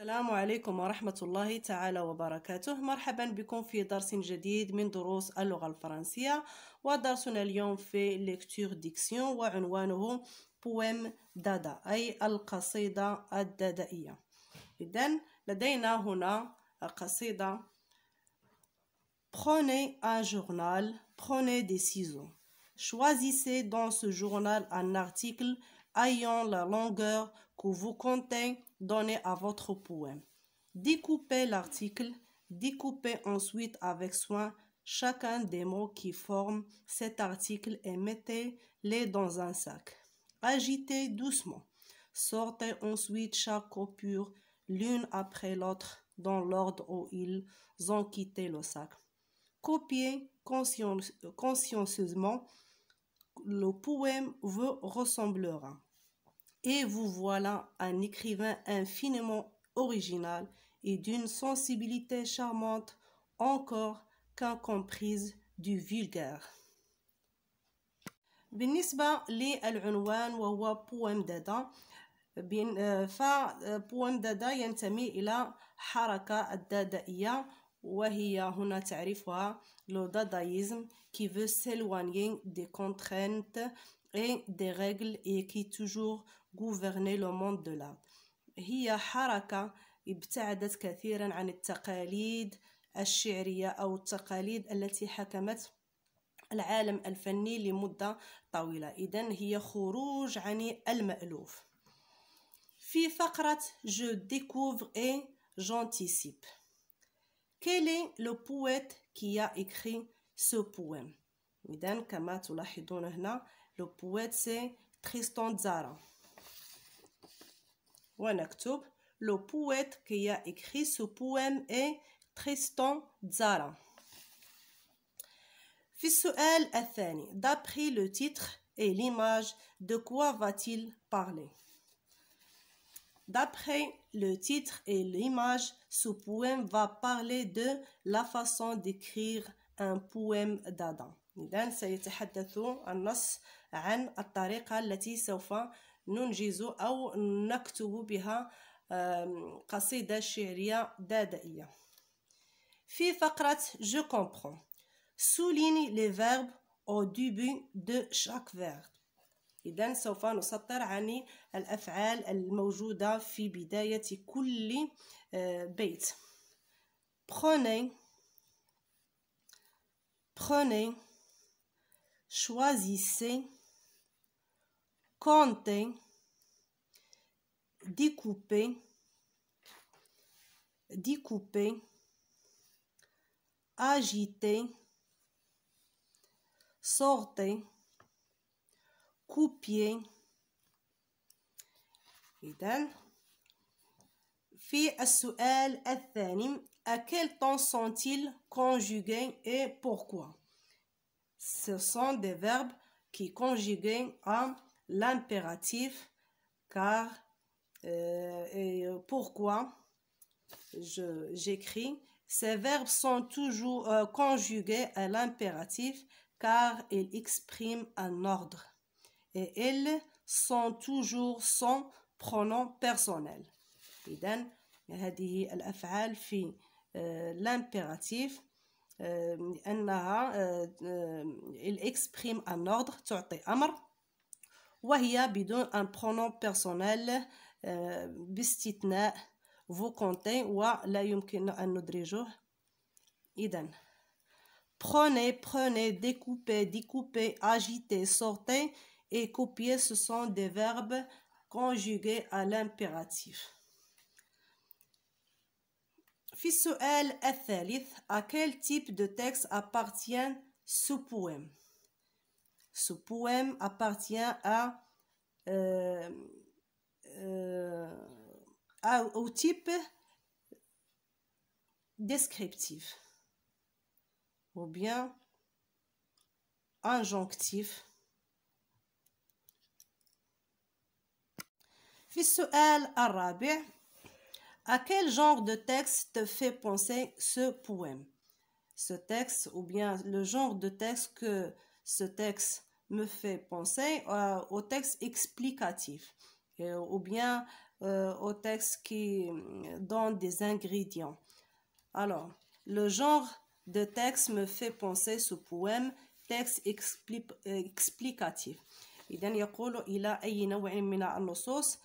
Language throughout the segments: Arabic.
السلام عليكم ورحمة الله تعالى وبركاته مرحبا بكم في درس جديد من دروس اللغة الفرنسية ودرسنا اليوم في لكتور ديكسيون وعنوانه بويم دادا أي القصيدة الدادائية إذن لدينا هنا قصيدة Prenez un journal, prenez des ciseaux. Choisissez dans ce journal un article ayant la longueur que vous comptez Donnez à votre poème. Découpez l'article, découpez ensuite avec soin chacun des mots qui forment cet article et mettez-les dans un sac. Agitez doucement. Sortez ensuite chaque copure l'une après l'autre dans l'ordre où ils ont quitté le sac. Copiez consciencieusement. Le poème vous ressemblera. Et vous voilà un écrivain infiniment original et d'une sensibilité charmante encore qu'incomprise du vulgaire. بالنسبة للعنوان وهو بوام دادا فبوام دادا ينتمي إلى حركة الدادائية وهي هنا تعرفها لو dadaïa, qui veut s'éloigner des contraintes et des règles et qui toujours غوفرني لو موند دو l'art هي حركة ابتعدت كثيرا عن التقاليد الشعرية أو التقاليد التي حكمت العالم الفني لمدة طويلة إذا هي خروج عن المألوف في فقرة جو découvre اي جونتيسيب كيل لو بويت كي qui اكري سو بويم إذا كما تلاحظون هنا لو بويت سي تريستون زارا le poète qui a écrit ce poème est Tristan Zara. d'après le titre et l'image de quoi va-t-il parler D'après le titre et l'image, ce poème va parler de la façon d'écrire un poème d'Adam. ننجز أو نكتب بها قصيدة شعرية دادائية في فقرة Je comprends souligne les verbes au début de chaque verbe إذا سوف نسطر عن الأفعال الموجودة في بداية كل آه، بيت prenez prenez choisissez compter, découper, découper, agiter, sortez, Et Fi في السؤال الثاني à quel temps sont-ils conjugués et pourquoi Ce sont des verbes qui conjuguent à l'impératif, car euh, et euh, pourquoi j'écris ces verbes sont toujours euh, conjugués à l'impératif car ils expriment un ordre et ils sont toujours son pronom personnel. Donc, هذه الأفعال في l'impératif il exprime un ordre تعطي أمر وهي بدون un pronom personnel باستثناء euh, vous comptez ولا يمكن أن ندرجه إذا prenez, prenez, découpez, découpez, agitez, sortez et copiez, ce sont des verbes conjugués à l'impératif. في السؤال الثالث à quel type de texte appartient ce poème ce poème appartient euh, euh, à, au type descriptif ou bien injonctif. Visuel arabe, à quel genre de texte te fait penser ce poème Ce texte, ou bien le genre de texte que ce texte me fait penser euh, au texte explicatif euh, ou bien euh, au texte qui donne des ingrédients. Alors, le genre de texte me fait penser ce poème texte explicatif. يقول نوع من النصوص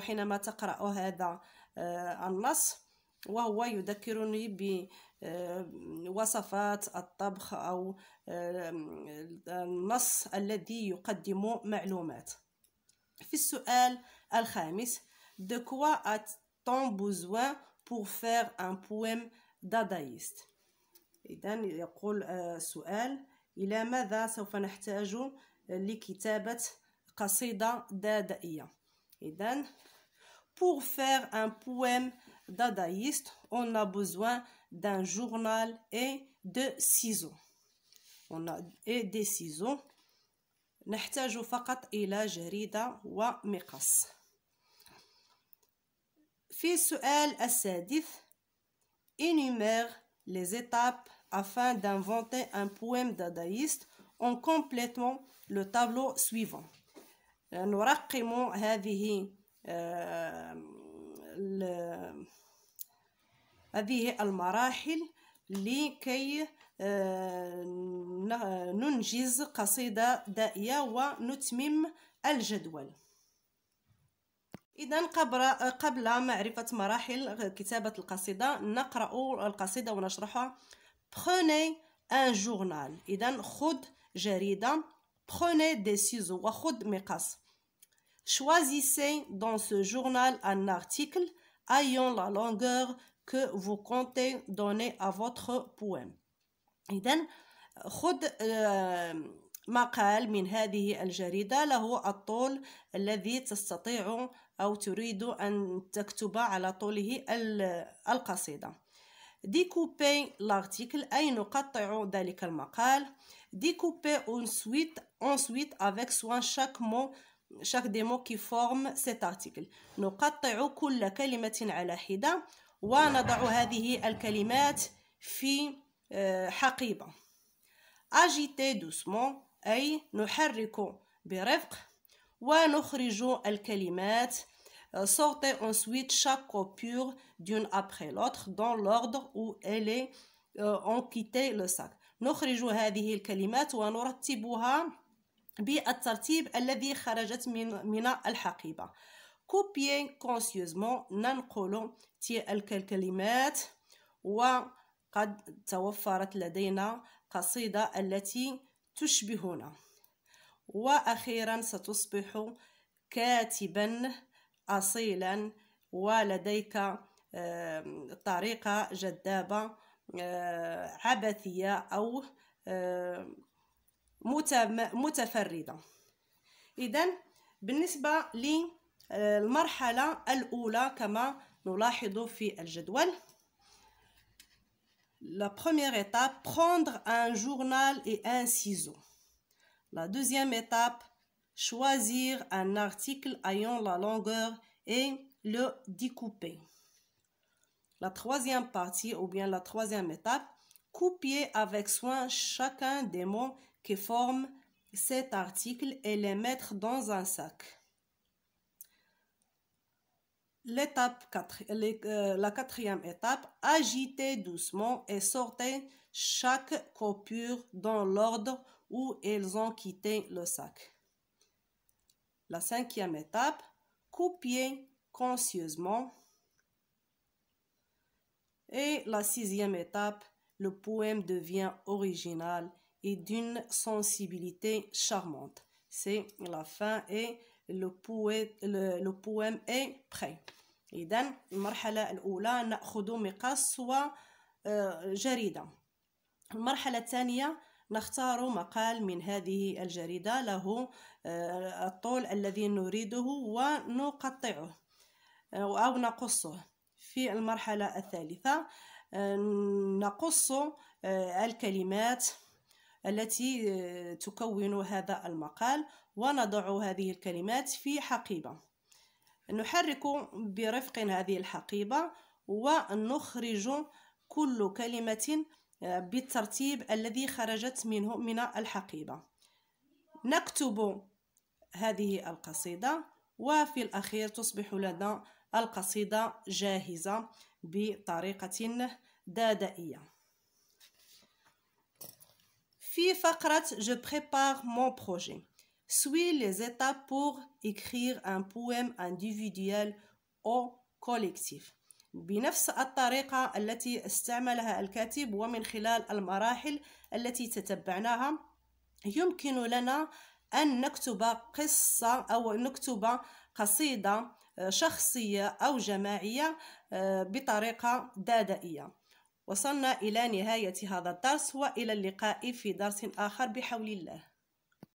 حينما هذا النص وهو يذكرني وصفات الطبخ أو النص الذي يقدم معلومات في السؤال الخامس De quoi a-t-on besoin pour faire un poème dadaïste إذا يقول السؤال آه، إلى ماذا سوف نحتاج لكتابة قصيدة دادائية إذا pour faire un poème dadaïste on a besoin d'un journal et de ciseaux. On a et des ciseaux. نحتاج فقط إلى جريدة ومقص في السؤال السادس énumère les étapes afin d'inventer un poème dadaïste en complétant le tableau suivant Nous نرقم هذه هذه المراحل لكي آه، ننجز قصيدة دائية ونتمم الجدول إذا قبل قبل معرفة مراحل كتابة القصيدة نقرأ القصيدة ونشرحها prenez ان جورنال إذا خذ جريدة prenez des ciseaux وخذ مقص choisissez dans ce journal un article ayant la longueur que vous comptez donner à votre poème إذا خذ مقال من هذه الجريدة له الطول الذي تستطيع أو تريد أن تكتب على طوله القصيدة découper l'article أي نقطع ذلك المقال découper ensuite, ensuite avec soin chaque mot chaque des mots qui forment cet article نقطع كل كلمة على حدة ونضع هذه الكلمات في آه، حقيبة أجيتي دوسمون أي نحرك برفق ونخرج الكلمات آه، sortez ensuite chaque coupure d'une après l'autre dans l'ordre où elle est ont آه، quitté le sac نخرج هذه الكلمات ونرتبها بالترتيب الذي خرجت من من الحقيبة كوبيي كونسيوزمون ننقل تلك الكلمات وقد توفرت لدينا قصيدة التي تشبهنا وأخيرا ستصبح كاتبا أصيلا ولديك طريقة جذابة عبثية أو متفردة إذا بالنسبة لي La première étape, prendre un journal et un ciseau. La deuxième étape, choisir un article ayant la longueur et le découper. La troisième partie ou bien la troisième étape, couper avec soin chacun des mots qui forment cet article et les mettre dans un sac. L'étape 4, euh, la quatrième étape, agitez doucement et sortez chaque coupure dans l'ordre où elles ont quitté le sac. La cinquième étape, copiez conscieusement. Et la sixième étape, le poème devient original et d'une sensibilité charmante. C'est la fin et لو poème, اي le إذا المرحلة الأولى نأخذ مقص وجريدة آه، المرحلة الثانية نختار مقال من هذه الجريدة له آه، الطول الذي نريده ونقطعه آه، أو نقصه في المرحلة الثالثة نقص الكلمات التي آه، تكون هذا المقال ونضع هذه الكلمات في حقيبة نحرك برفق هذه الحقيبة ونخرج كل كلمة آه، بالترتيب الذي خرجت منه من الحقيبة نكتب هذه القصيدة وفي الأخير تصبح لنا القصيدة جاهزة بطريقة دادائية في فقرة جو prépare mon projet. سوي لي زيتاب بور écrire un بويم إنديفيديال أو collectif. بنفس الطريقة التي استعملها الكاتب ومن خلال المراحل التي تتبعناها يمكن لنا أن نكتب قصة أو نكتب قصيدة شخصية أو جماعية آه، بطريقة دادائية وصلنا إلى نهاية هذا الدرس وإلى اللقاء في درس آخر بحول الله